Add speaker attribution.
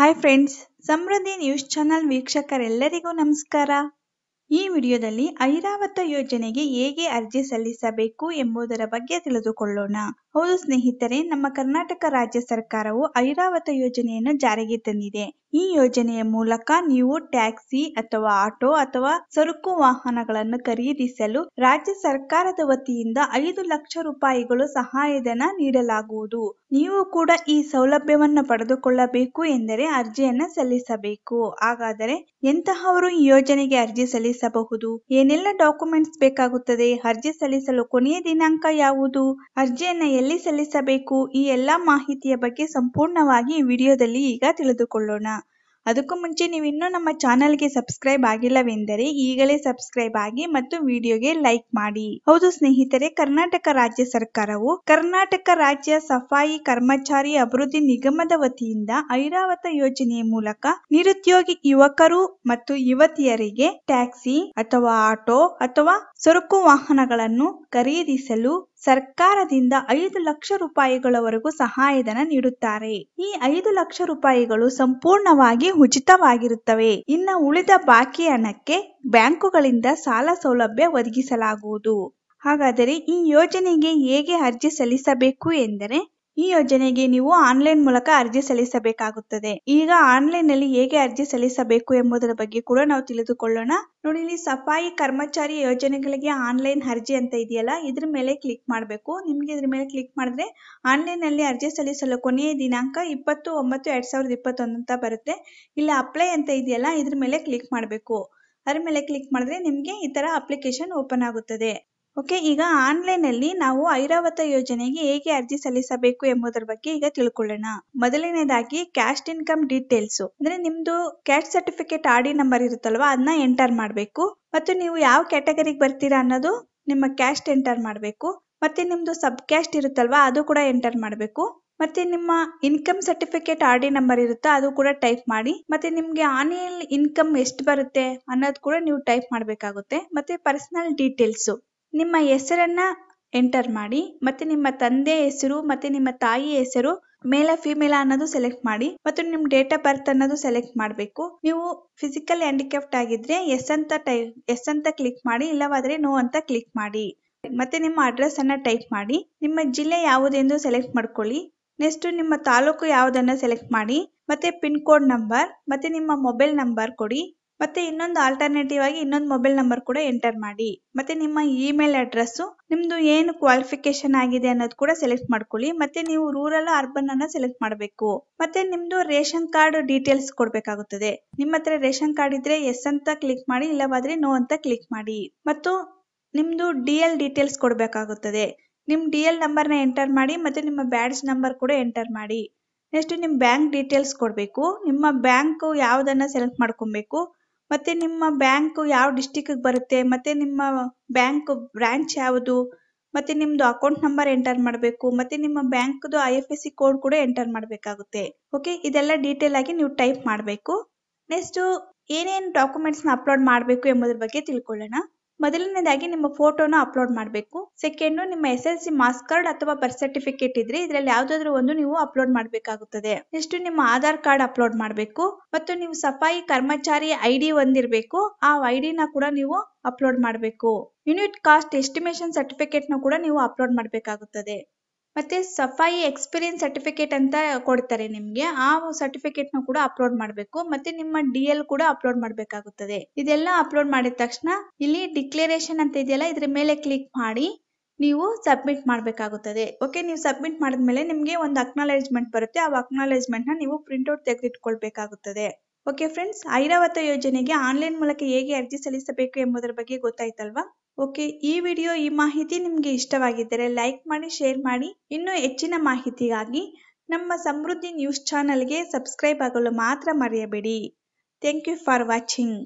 Speaker 1: hi friends Samruddhi news channel ವೀಕ್ಷಕರೆಲ್ಲರಿಗೂ ನಮಸ್ಕಾರ ಈ ವಿಡಿಯೋದಲ್ಲಿ ಐರಾವತ ಯೋಜನೆಗೆ ಹೇಗೆ ಅರ್ಜಿ ಸಲ್ಲಿಸಬೇಕು ಎಂಬುದರ ಬಗ್ಗೆ ತಿಳಿದುಕೊಳ್ಳೋಣ ಹೌದು ಸ್ನೇಹಿತರೆ ನಮ್ಮ ಕರ್ನಾಟಕ ರಾಜ್ಯ ಸರ್ಕಾರವು ಐರಾವತ ಯೋಜನೆಯನ್ನು ಜಾರಿಗೆ ತಂದಿದೆ ಈ ಯೋಜನೆಯ ಮೂಲಕ ನೀವು ಟ್ಯಾಕ್ಸಿ ಅಥವಾ ಆಟೋ ಅಥವಾ ಸರಕು ವಾಹನಗಳನ್ನು ಖರೀದಿಸಲು ರಾಜ್ಯ ಸರ್ಕಾರದ ವತಿಯಿಂದ ಐದು ಲಕ್ಷ ರೂಪಾಯಿಗಳು ಸಹಾಯಧನ ನೀಡಲಾಗುವುದು ನೀವು ಕೂಡ ಈ ಸೌಲಭ್ಯವನ್ನು ಪಡೆದುಕೊಳ್ಳಬೇಕು ಎಂದರೆ ಅರ್ಜಿಯನ್ನು ಸಲ್ಲಿಸಬೇಕು ಹಾಗಾದರೆ ಎಂತಹವರು ಈ ಯೋಜನೆಗೆ ಅರ್ಜಿ ಸಲ್ಲಿಸ ಸಲ್ಲಿಸಬಹುದು ಏನೆಲ್ಲ ಡಾಕ್ಯುಮೆಂಟ್ಸ್ ಬೇಕಾಗುತ್ತದೆ ಅರ್ಜಿ ಸಲ್ಲಿಸಲು ಕೊನೆಯ ದಿನಾಂಕ ಯಾವುದು ಅರ್ಜಿಯನ್ನು ಎಲ್ಲಿ ಸಲ್ಲಿಸಬೇಕು ಈ ಎಲ್ಲಾ ಮಾಹಿತಿಯ ಬಗ್ಗೆ ಸಂಪೂರ್ಣವಾಗಿ ವಿಡಿಯೋದಲ್ಲಿ ಈಗ ತಿಳಿದುಕೊಳ್ಳೋಣ ಅದಕ್ಕೂ ಮುಂಚೆ ನೀವು ಇನ್ನೂ ನಮ್ಮ ಚಾನೆಲ್ಗೆ ಸಬ್ಸ್ಕ್ರೈಬ್ ಆಗಿಲ್ಲವೆಂದರೆ ಈಗಲೇ ಸಬ್ಸ್ಕ್ರೈಬ್ ಆಗಿ ಮತ್ತು ವಿಡಿಯೋಗೆ ಲೈಕ್ ಮಾಡಿ ಹೌದು ಸ್ನೇಹಿತರೆ ಕರ್ನಾಟಕ ರಾಜ್ಯ ಸರ್ಕಾರವು ಕರ್ನಾಟಕ ರಾಜ್ಯ ಸಫಾಯಿ ಕರ್ಮಚಾರಿ ಅಭಿವೃದ್ಧಿ ನಿಗಮದ ವತಿಯಿಂದ ಐರಾವತ ಯೋಜನೆಯ ಮೂಲಕ ನಿರುದ್ಯೋಗಿ ಯುವಕರು ಮತ್ತು ಯುವತಿಯರಿಗೆ ಟ್ಯಾಕ್ಸಿ ಅಥವಾ ಆಟೋ ಅಥವಾ ಸರಕು ವಾಹನಗಳನ್ನು ಖರೀದಿಸಲು ಸರ್ಕಾರದಿಂದ ಐದು ಲಕ್ಷ ರೂಪಾಯಿಗಳವರೆಗೂ ಸಹಾಯಧನ ನೀಡುತ್ತಾರೆ ಈ ಐದು ಲಕ್ಷ ರೂಪಾಯಿಗಳು ಸಂಪೂರ್ಣವಾಗಿ ಉಚಿತವಾಗಿರುತ್ತವೆ ಇನ್ನು ಉಳಿದ ಬಾಕಿ ಹಣಕ್ಕೆ ಬ್ಯಾಂಕುಗಳಿಂದ ಸಾಲ ಸೌಲಭ್ಯ ಒದಗಿಸಲಾಗುವುದು ಹಾಗಾದರೆ ಈ ಯೋಜನೆಗೆ ಹೇಗೆ ಅರ್ಜಿ ಸಲ್ಲಿಸಬೇಕು ಎಂದರೆ ಈ ಯೋಜನೆಗೆ ನೀವು ಆನ್ಲೈನ್ ಮೂಲಕ ಅರ್ಜಿ ಸಲ್ಲಿಸಬೇಕಾಗುತ್ತದೆ ಈಗ ಆನ್ಲೈನ್ ನಲ್ಲಿ ಹೇಗೆ ಅರ್ಜಿ ಸಲ್ಲಿಸಬೇಕು ಎಂಬುದರ ಬಗ್ಗೆ ಕೂಡ ನಾವು ತಿಳಿದುಕೊಳ್ಳೋಣ ನೋಡಿ ಇಲ್ಲಿ ಸಫಾಯಿ ಕರ್ಮಚಾರಿ ಯೋಜನೆಗಳಿಗೆ ಆನ್ಲೈನ್ ಅರ್ಜಿ ಅಂತ ಇದೆಯಲ್ಲ ಇದ್ರ ಮೇಲೆ ಕ್ಲಿಕ್ ಮಾಡಬೇಕು ನಿಮ್ಗೆ ಇದ್ರ ಮೇಲೆ ಕ್ಲಿಕ್ ಮಾಡಿದ್ರೆ ಆನ್ಲೈನ್ ನಲ್ಲಿ ಅರ್ಜಿ ಸಲ್ಲಿಸಲು ಕೊನೆಯ ದಿನಾಂಕ ಇಪ್ಪತ್ತು ಒಂಬತ್ತು ಎರಡ್ ಸಾವಿರದ ಇಪ್ಪತ್ತೊಂದು ಅಂತ ಬರುತ್ತೆ ಇಲ್ಲಿ ಅಪ್ಲೈ ಅಂತ ಇದೆಯಲ್ಲ ಇದ್ರ ಮೇಲೆ ಕ್ಲಿಕ್ ಮಾಡಬೇಕು ಅದ್ರ ಮೇಲೆ ಕ್ಲಿಕ್ ಮಾಡಿದ್ರೆ ನಿಮ್ಗೆ ಈ ತರ ಅಪ್ಲಿಕೇಶನ್ ಓಪನ್ ಆಗುತ್ತದೆ ಓಕೆ ಈಗ ನಲ್ಲಿ ನಾವು ಐರಾವತ ಯೋಜನೆಗೆ ಹೇಗೆ ಅರ್ಜಿ ಸಲ್ಲಿಸಬೇಕು ಎಂಬುದರ ಬಗ್ಗೆ ಈಗ ತಿಳ್ಕೊಳ್ಳೋಣ ಮೊದಲನೇದಾಗಿ ಕ್ಯಾಶ್ ಇನ್ಕಮ್ ಡೀಟೇಲ್ಸ್ ಅಂದ್ರೆ ನಿಮ್ದು caste certificate R D number ಇರುತ್ತಲ್ವಾ ಅದನ್ನ ಎಂಟರ್ ಮಾಡಬೇಕು ಮತ್ತು ನೀವು ಯಾವ ಕ್ಯಾಟಗರಿಗೆ ಬರ್ತೀರಾ ಅನ್ನೋದು ನಿಮ್ಮ ಕ್ಯಾಸ್ಟ್ ಎಂಟರ್ ಮಾಡಬೇಕು ಮತ್ತೆ ನಿಮ್ದು ಸಬ್ ಕ್ಯಾಸ್ಟ್ ಇರುತ್ತಲ್ವಾ ಅದು ಕೂಡ ಎಂಟರ್ ಮಾಡಬೇಕು ಮತ್ತೆ ನಿಮ್ಮ income certificate R D number ಇರುತ್ತಾ ಅದು ಕೂಡ ಟೈಪ್ ಮಾಡಿ ಮತ್ತೆ ನಿಮ್ಗೆ ಆನ್ಯಲ್ ಇನ್ಕಮ್ ಎಷ್ಟು ಬರುತ್ತೆ ಅನ್ನೋದು ಕೂಡ ನೀವು ಟೈಪ್ ಮಾಡಬೇಕಾಗುತ್ತೆ ಮತ್ತೆ ಪರ್ಸನಲ್ ಡೀಟೇಲ್ಸ್ ನಿಮ್ಮ ಹೆಸರನ್ನ ಎಂಟರ್ ಮಾಡಿ ಮತ್ತೆ ನಿಮ್ಮ ತಂದೆ ಹೆಸರು ಮತ್ತೆ ನಿಮ್ಮ ತಾಯಿ ಹೆಸರು ಮೇಲ ಫಿಮೇಲ ಅನ್ನೋದು ಸೆಲೆಕ್ಟ್ ಮಾಡಿ ಮತ್ತು ನಿಮ್ ಡೇಟ್ ಆಫ್ ಬರ್ತ್ ಅನ್ನೋದು ಸೆಲೆಕ್ಟ್ ಮಾಡಬೇಕು ನೀವು ಫಿಸಿಕಲ್ ಹ್ಯಾಂಡಿಕ್ಯಾಪ್ಟ್ ಆಗಿದ್ರೆ ಎಸ್ ಅಂತ ಟೈ ಎಸ್ ಅಂತ ಕ್ಲಿಕ್ ಮಾಡಿ ಇಲ್ಲವಾದ್ರೆ ನೋ ಅಂತ ಕ್ಲಿಕ್ ಮಾಡಿ ಮತ್ತೆ ನಿಮ್ಮ ಅಡ್ರೆಸ್ ಅನ್ನ ಟೈಪ್ ಮಾಡಿ ನಿಮ್ಮ ಜಿಲ್ಲೆ ಯಾವುದೆಂದು ಸೆಲೆಕ್ಟ್ ಮಾಡ್ಕೊಳ್ಳಿ ನೆಕ್ಸ್ಟ್ ನಿಮ್ಮ ತಾಲೂಕು ಯಾವುದನ್ನ ಸೆಲೆಕ್ಟ್ ಮಾಡಿ ಮತ್ತೆ ಪಿನ್ ಕೋಡ್ ನಂಬರ್ ಮತ್ತೆ ನಿಮ್ಮ ಮೊಬೈಲ್ ನಂಬರ್ ಕೊಡಿ ಮತ್ತೆ ಇನ್ನೊಂದು ಆಲ್ಟರ್ನೇಟಿವ್ ಆಗಿ ಇನ್ನೊಂದು ಮೊಬೈಲ್ ನಂಬರ್ ಕೂಡ ಎಂಟರ್ ಮಾಡಿ ಮತ್ತೆ ನಿಮ್ಮ ಇಮೇಲ್ ಅಡ್ರೆಸ್ ನಿಮ್ದು ಏನು ಕ್ವಾಲಿಫಿಕೇಶನ್ ಆಗಿದೆ ಅನ್ನೋದು ಕೂಡ ಸೆಲೆಕ್ಟ್ ಮಾಡ್ಕೊಳ್ಳಿ ಮತ್ತೆ ನೀವು ರೂರಲ್ ಅರ್ಬನ್ ಅನ್ನ ಸೆಲೆಕ್ಟ್ ಮಾಡಬೇಕು ಮತ್ತೆ ನಿಮ್ದು ರೇಷನ್ ಕಾರ್ಡ್ ಡೀಟೇಲ್ಸ್ ಕೊಡ್ಬೇಕಾಗುತ್ತದೆ ನಿಮ್ಮ ಹತ್ರ ರೇಷನ್ ಕಾರ್ಡ್ ಇದ್ರೆ ಎಸ್ ಅಂತ ಕ್ಲಿಕ್ ಮಾಡಿ ಇಲ್ಲವಾದ್ರೆ ನೋ ಅಂತ ಕ್ಲಿಕ್ ಮಾಡಿ ಮತ್ತು ನಿಮ್ದು ಡಿ ಎಲ್ ಡೀಟೇಲ್ಸ್ ಕೊಡ್ಬೇಕಾಗುತ್ತದೆ ನಿಮ್ ಡಿ ಎಲ್ ನ ಎಂಟರ್ ಮಾಡಿ ಮತ್ತೆ ನಿಮ್ಮ ಬ್ಯಾಡ್ಜ್ ನಂಬರ್ ಕೂಡ ಎಂಟರ್ ಮಾಡಿ ನೆಕ್ಸ್ಟ್ ನಿಮ್ ಬ್ಯಾಂಕ್ ಡೀಟೇಲ್ಸ್ ಕೊಡ್ಬೇಕು ನಿಮ್ಮ ಬ್ಯಾಂಕ್ ಯಾವ್ದನ್ನ ಸೆಲೆಕ್ಟ್ ಮಾಡ್ಕೊಬೇಕು ಮತ್ತೆ ನಿಮ್ಮ ಬ್ಯಾಂಕ್ ಯಾವ ಗೆ ಬರುತ್ತೆ ಮತ್ತೆ ನಿಮ್ಮ ಬ್ಯಾಂಕ್ ಬ್ರಾಂಚ್ ಯಾವುದು ಮತ್ತೆ ನಿಮ್ದು ಅಕೌಂಟ್ ನಂಬರ್ ಎಂಟರ್ ಮಾಡಬೇಕು ಮತ್ತೆ ನಿಮ್ಮ ಬ್ಯಾಂಕ್ದು I F S C code ಕೂಡ ಎಂಟರ್ ಮಾಡಬೇಕಾಗುತ್ತೆ ಓಕೆ ಇದೆಲ್ಲ ಡೀಟೇಲ್ ಆಗಿ ನೀವು ಟೈಪ್ ಮಾಡಬೇಕು ನೆಕ್ಸ್ಟು ಏನೇನು ನ ಅಪ್ಲೋಡ್ ಮಾಡಬೇಕು ಎಂಬುದ್ರ ಬಗ್ಗೆ ತಿಳ್ಕೊಳ್ಳೋಣ ಮೊದಲನೇದಾಗಿ ನಿಮ್ಮ ಫೋಟೋನ ಅಪ್ಲೋಡ್ ಮಾಡಬೇಕು ಸೆಕೆಂಡು ನಿಮ್ಮ S L C marks card ಅಥವಾ ಬರ್ತ್ ಸರ್ಟಿಫಿಕೇಟ್ ಇದ್ರೆ ಇದರಲ್ಲಿ ಯಾವ್ದಾದ್ರು ಒಂದು ನೀವು ಅಪ್ಲೋಡ್ ಮಾಡಬೇಕಾಗುತ್ತದೆ ನೆಕ್ಸ್ಟ್ ನಿಮ್ಮ ಆಧಾರ್ ಕಾರ್ಡ್ ಅಪ್ಲೋಡ್ ಮಾಡಬೇಕು ಮತ್ತು ನೀವು ಸಫಾಯಿ ಕರ್ಮಚಾರಿ ಐಡಿ ಹೊಂದಿರಬೇಕು ಆ ಐಡಿನ ಕೂಡ ನೀವು ಅಪ್ಲೋಡ್ ಮಾಡಬೇಕು ಯೂನಿಟ್ ಕಾಸ್ಟ್ ಎಸ್ಟಿಮೇಶನ್ ಸರ್ಟಿಫಿಕೇಟ್ ನ ಕೂಡ ನೀವು ಅಪ್ಲೋಡ್ ಮಾಡಬೇಕಾಗುತ್ತದೆ ಮತ್ತೆ ಸಫಾಯಿ ಎಕ್ಸ್ಪೀರಿಯನ್ಸ್ ಸರ್ಟಿಫಿಕೇಟ್ ಅಂತ ಕೊಡ್ತಾರೆ ನಿಮಗೆ ಆ ಸರ್ಟಿಫಿಕೇಟ್ನ ಕೂಡ ಅಪ್ಲೋಡ್ ಮಾಡಬೇಕು ಮತ್ತೆ ನಿಮ್ಮ ಡಿ ಎಲ್ ಕೂಡ ಅಪ್ಲೋಡ್ ಮಾಡಬೇಕಾಗುತ್ತದೆ ಇದೆಲ್ಲ ಅಪ್ಲೋಡ್ ಮಾಡಿದ ತಕ್ಷಣ ಇಲ್ಲಿ ಡಿಕ್ಲೇರೇಷನ್ ಅಂತ ಇದೆಯಲ್ಲ ಇದ್ರ ಮೇಲೆ ಕ್ಲಿಕ್ ಮಾಡಿ ನೀವು ಸಬ್ಮಿಟ್ ಮಾಡಬೇಕಾಗುತ್ತದೆ ಓಕೆ ನೀವು ಸಬ್ಮಿಟ್ ಮಾಡಿದ್ಮೇಲೆ ನಿಮಗೆ ಒಂದು ಅಕ್ನಾಲೇಜ್ಮೆಂಟ್ ಬರುತ್ತೆ ಆ ನ ನೀವು ಪ್ರಿಂಟ್ಔಟ್ ತೆಗೆದಿಟ್ಕೊಳ್ಬೇಕಾಗುತ್ತದೆ ಓಕೆ ಫ್ರೆಂಡ್ಸ್ ಐರಾವತ ಯೋಜನೆಗೆ ಆನ್ಲೈನ್ ಮೂಲಕ ಹೇಗೆ ಅರ್ಜಿ ಸಲ್ಲಿಸಬೇಕು ಎಂಬುದರ ಬಗ್ಗೆ ಗೊತ್ತಾಯ್ತಲ್ವಾ ಓಕೆ ಈ ವಿಡಿಯೋ ಈ ಮಾಹಿತಿ ನಿಮಗೆ ಇಷ್ಟವಾಗಿದ್ದರೆ ಲೈಕ್ ಮಾಡಿ ಶೇರ್ ಮಾಡಿ ಇನ್ನೂ ಹೆಚ್ಚಿನ ಮಾಹಿತಿಗಾಗಿ ನಮ್ಮ ಸಮೃದ್ಧಿ ನ್ಯೂಸ್ ಚಾನಲ್ಗೆ ಸಬ್ಸ್ಕ್ರೈಬ್ ಆಗಲು ಮಾತ್ರ ಮರೆಯಬೇಡಿ ಥ್ಯಾಂಕ್ ಯು ಫಾರ್ ವಾಚಿಂಗ್